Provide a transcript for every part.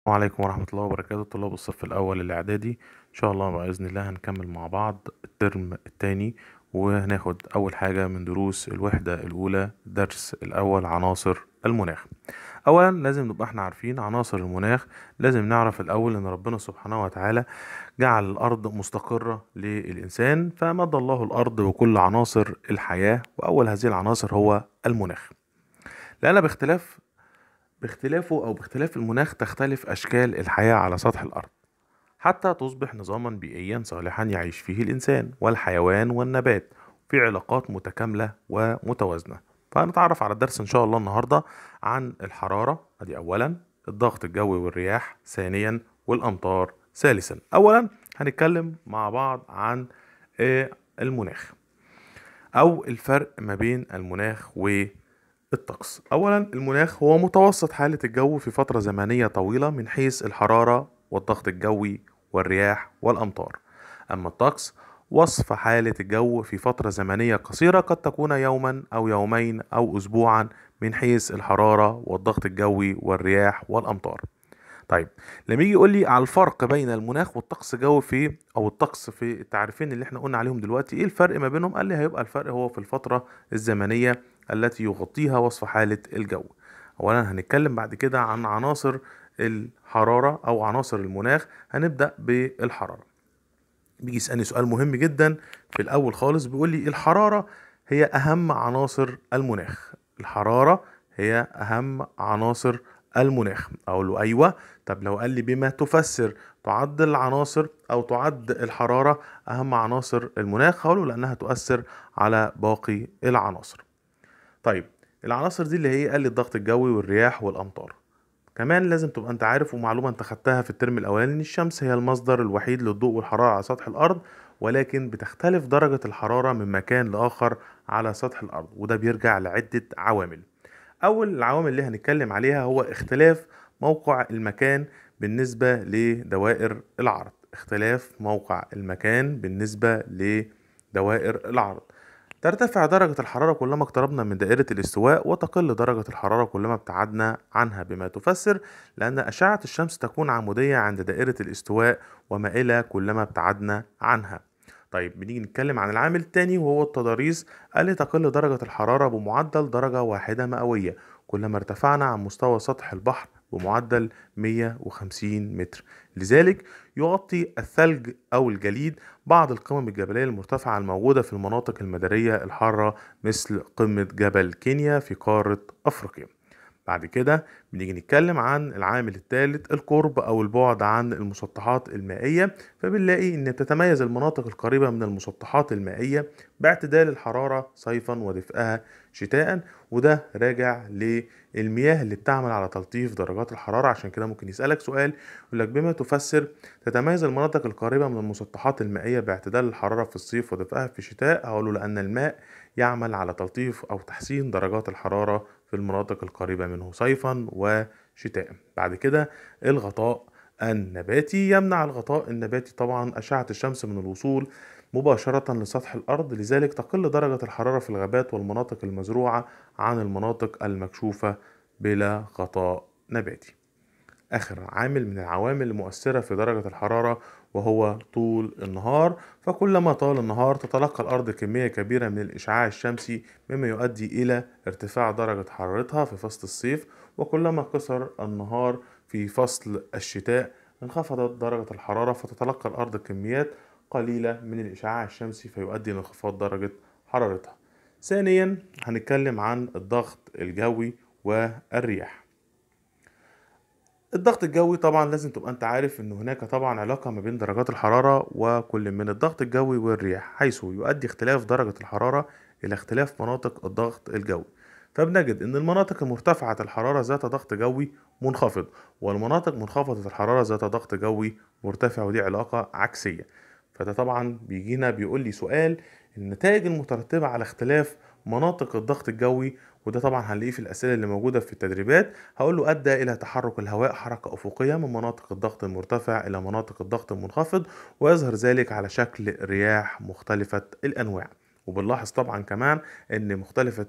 السلام عليكم ورحمة الله وبركاته طلاب الصف الأول الإعدادي إن شاء الله بإذن الله هنكمل مع بعض الترم الثاني وهناخد أول حاجة من دروس الوحدة الأولى درس الأول عناصر المناخ أولا لازم نبقى احنا عارفين عناصر المناخ لازم نعرف الأول إن ربنا سبحانه وتعالى جعل الأرض مستقرة للإنسان فمد الله الأرض وكل عناصر الحياة وأول هذه العناصر هو المناخ لأن باختلاف باختلافه أو باختلاف المناخ تختلف أشكال الحياة على سطح الأرض حتى تصبح نظاما بيئيا صالحا يعيش فيه الإنسان والحيوان والنبات في علاقات متكاملة ومتوازنة فهنتعرف على الدرس إن شاء الله النهاردة عن الحرارة أدي أولا الضغط الجوي والرياح ثانيا والأمطار ثالثا أولا هنتكلم مع بعض عن آه، المناخ أو الفرق ما بين المناخ والمناخ الطقس أولا المناخ هو متوسط حالة الجو في فترة زمنية طويلة من حيث الحرارة والضغط الجوي والرياح والأمطار أما الطقس وصف حالة الجو في فترة زمنية قصيرة قد تكون يوما أو يومين أو أسبوعا من حيث الحرارة والضغط الجوي والرياح والأمطار طيب لما يجي يقول لي على الفرق بين المناخ والطقس جو في او الطقس في التعريفين اللي احنا قلنا عليهم دلوقتي ايه الفرق ما بينهم قال لي هيبقى الفرق هو في الفتره الزمنيه التي يغطيها وصف حالة الجو أولا هنتكلم بعد كده عن عناصر الحرارة أو عناصر المناخ هنبدأ بالحرارة بيجي يسألني سؤال مهم جدا في الأول خالص بيقول لي الحرارة هي أهم عناصر المناخ الحرارة هي أهم عناصر المناخ أقول له أيوة طب لو قال لي بما تفسر تعد العناصر أو تعد الحرارة أهم عناصر المناخ هقول له لأنها تؤثر على باقي العناصر طيب العناصر دي اللي هي قلة الضغط الجوي والرياح والأمطار كمان لازم تبقى انت عارف ومعلومة انت خدتها في الترم الأولاني ان الشمس هي المصدر الوحيد للضوء والحرارة على سطح الأرض ولكن بتختلف درجة الحرارة من مكان لآخر على سطح الأرض وده بيرجع لعدة عوامل أول العوامل اللي هنتكلم عليها هو اختلاف موقع المكان بالنسبة لدوائر العرض اختلاف موقع المكان بالنسبة لدوائر العرض ترتفع درجة الحرارة كلما اقتربنا من دائرة الاستواء وتقل درجة الحرارة كلما ابتعدنا عنها بما تفسر لأن أشعة الشمس تكون عمودية عند دائرة الاستواء ومائلة كلما ابتعدنا عنها طيب بنيجي نتكلم عن العامل التاني وهو التضاريس اللي تقل درجة الحرارة بمعدل درجة واحدة مئوية كلما ارتفعنا عن مستوى سطح البحر بمعدل 150 متر لذلك يغطي الثلج أو الجليد بعض القمم الجبلية المرتفعة الموجودة في المناطق المدارية الحارة مثل قمة جبل كينيا في قارة أفريقيا بعد كده بنيجي نتكلم عن العامل الثالث القرب أو البعد عن المسطحات المائية فبنلاقي إن تتميز المناطق القريبة من المسطحات المائية باعتدال الحرارة صيفا ودفئها شتاء وده راجع للمياه اللي بتعمل على تلطيف درجات الحرارة عشان كده ممكن يسألك سؤال يقول لك بما تفسر تتميز المناطق القريبة من المسطحات المائية باعتدال الحرارة في الصيف ودفئها في الشتاء هقوله لأن الماء يعمل على تلطيف أو تحسين درجات الحرارة في المناطق القريبة منه صيفا وشتاء بعد كده الغطاء النباتي يمنع الغطاء النباتي طبعا أشعة الشمس من الوصول مباشرة لسطح الأرض لذلك تقل درجة الحرارة في الغابات والمناطق المزروعة عن المناطق المكشوفة بلا غطاء نباتي آخر عامل من العوامل المؤثرة في درجة الحرارة وهو طول النهار فكلما طال النهار تتلقى الأرض كمية كبيرة من الإشعاع الشمسي مما يؤدي إلى ارتفاع درجة حرارتها في فصل الصيف وكلما قصر النهار في فصل الشتاء انخفضت درجة الحرارة فتتلقى الأرض كميات قليلة من الإشعاع الشمسي فيؤدي لانخفاض درجة حرارتها ثانيا هنتكلم عن الضغط الجوي والرياح الضغط الجوي طبعا لازم تبقى انت عارف ان هناك طبعا علاقة ما بين درجات الحرارة وكل من الضغط الجوي والرياح حيث يؤدي اختلاف درجة الحرارة الى اختلاف مناطق الضغط الجوي فبنجد ان المناطق المرتفعة الحرارة ذات ضغط جوي منخفض والمناطق منخفضة الحرارة ذات ضغط جوي مرتفع ودي علاقة عكسية فده طبعا بيجينا بيقول لي سؤال النتائج المترتبة على اختلاف مناطق الضغط الجوي وده طبعا هنلاقيه في الأسئلة اللي موجودة في التدريبات هقول له أدى إلى تحرك الهواء حركة أفقية من مناطق الضغط المرتفع إلى مناطق الضغط المنخفض ويظهر ذلك على شكل رياح مختلفة الأنواع وبنلاحظ طبعا كمان ان مختلفة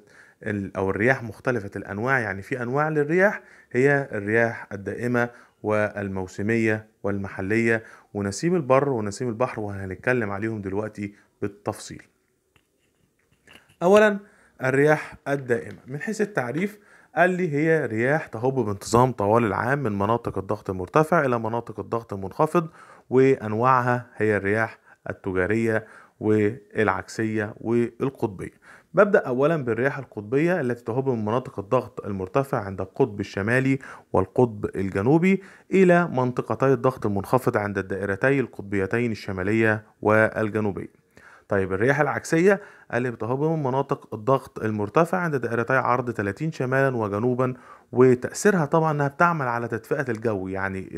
او الرياح مختلفة الانواع يعني في انواع للرياح هي الرياح الدائمة والموسمية والمحلية ونسيم البر ونسيم البحر وهنتكلم عليهم دلوقتي بالتفصيل اولا الرياح الدائمة من حيث التعريف قال لي هي رياح تهب بانتظام طوال العام من مناطق الضغط المرتفع إلى مناطق الضغط المنخفض وأنواعها هي الرياح التجارية والعكسية والقطبية ببدأ أولا بالرياح القطبية التي تهب من مناطق الضغط المرتفع عند القطب الشمالي والقطب الجنوبي إلى منطقتي الضغط المنخفض عند الدائرتي القطبيتين الشمالية والجنوبية طيب الرياح العكسية اللي بتهبهم مناطق الضغط المرتفع عند دائرتي عرض 30 شمالا وجنوبا وتأثيرها طبعا انها بتعمل على تدفئة الجو يعني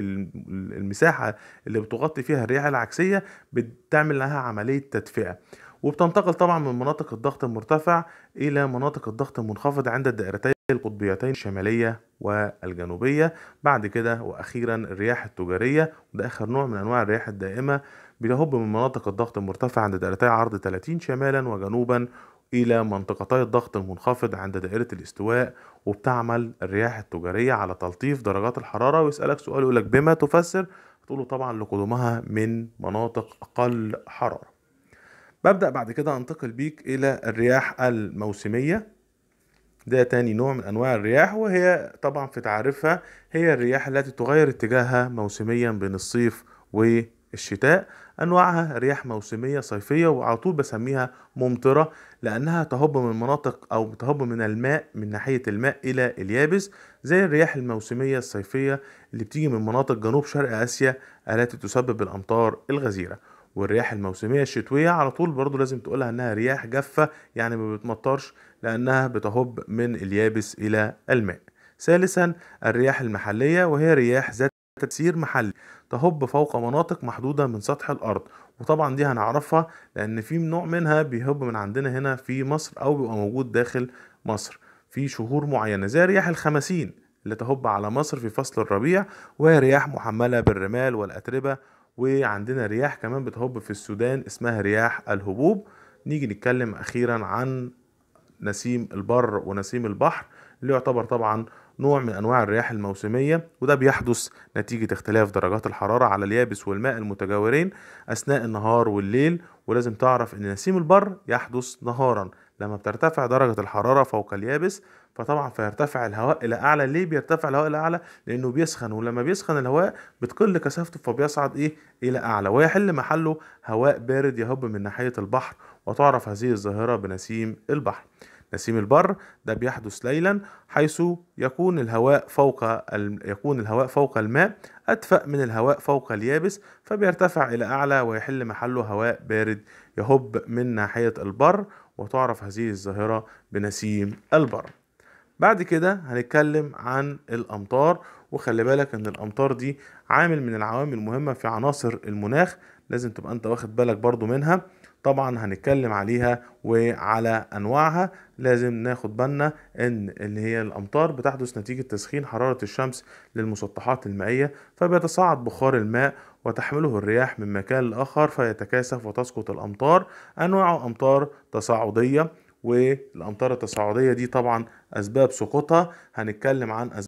المساحة اللي بتغطي فيها الرياح العكسية بتعمل لها عملية تدفئة وبتنتقل طبعا من مناطق الضغط المرتفع الى مناطق الضغط المنخفض عند الدائرتين القطبيتين الشمالية والجنوبية بعد كده وأخيرا الرياح التجارية وده آخر نوع من أنواع الرياح الدائمة بيهب من مناطق الضغط المرتفع عند دائرتي عرض 30 شمالا وجنوبا إلى منطقتي الضغط المنخفض عند دائرة الاستواء وبتعمل الرياح التجارية على تلطيف درجات الحرارة ويسألك سؤال يقولك بما تفسر تقوله طبعا لقدومها من مناطق أقل حرارة ببدأ بعد كده أنتقل بيك إلى الرياح الموسمية ده تاني نوع من انواع الرياح وهي طبعا في تعريفها هي الرياح التي تغير اتجاهها موسميا بين الصيف والشتاء انواعها رياح موسميه صيفيه وعلى طول بسميها ممطره لانها تهب من مناطق او تهب من الماء من ناحيه الماء الى اليابس زي الرياح الموسميه الصيفيه اللي بتيجي من مناطق جنوب شرق اسيا التي تسبب الامطار الغزيره والرياح الموسمية الشتوية على طول برضو لازم تقولها انها رياح جافة يعني ما بتمطرش لانها بتهب من اليابس الى الماء ثالثا الرياح المحلية وهي رياح ذات تسير محلي تهب فوق مناطق محدودة من سطح الأرض وطبعا دي هنعرفها لأن في نوع منها بيهب من عندنا هنا في مصر أو بيبقى موجود داخل مصر في شهور معينة زي رياح الخمسين اللي تهب على مصر في فصل الربيع وهي رياح محملة بالرمال والأتربة وعندنا رياح كمان بتهب في السودان اسمها رياح الهبوب نيجي نتكلم اخيرا عن نسيم البر ونسيم البحر اللي يعتبر طبعا نوع من انواع الرياح الموسميه وده بيحدث نتيجه اختلاف درجات الحراره على اليابس والماء المتجاورين اثناء النهار والليل ولازم تعرف ان نسيم البر يحدث نهارا لما بترتفع درجة الحرارة فوق اليابس فطبعا فيرتفع الهواء الى اعلى ليه بيرتفع الهواء الى اعلى لانه بيسخن ولما بيسخن الهواء بتقل كثافته فبيصعد ايه الى اعلى ويحل محله هواء بارد يهب من ناحية البحر وتعرف هذه الظاهرة بنسيم البحر نسيم البر ده بيحدث ليلا حيث يكون الهواء فوق يكون الهواء فوق الماء أدفأ من الهواء فوق اليابس فبيرتفع إلى أعلى ويحل محله هواء بارد يهب من ناحية البر وتعرف هذه الظاهرة بنسيم البر بعد كده هنتكلم عن الأمطار وخلي بالك ان الامطار دي عامل من العوامل المهمه في عناصر المناخ لازم تبقى انت واخد بالك برضو منها طبعا هنتكلم عليها وعلى انواعها لازم ناخد بالنا ان اللي هي الامطار بتحدث نتيجه تسخين حراره الشمس للمسطحات المائيه فبيتصاعد بخار الماء وتحمله الرياح من مكان لاخر فيتكاثف وتسقط الامطار انواع امطار تصاعديه والامطار التصاعديه دي طبعا اسباب سقوطها هنتكلم عن أسباب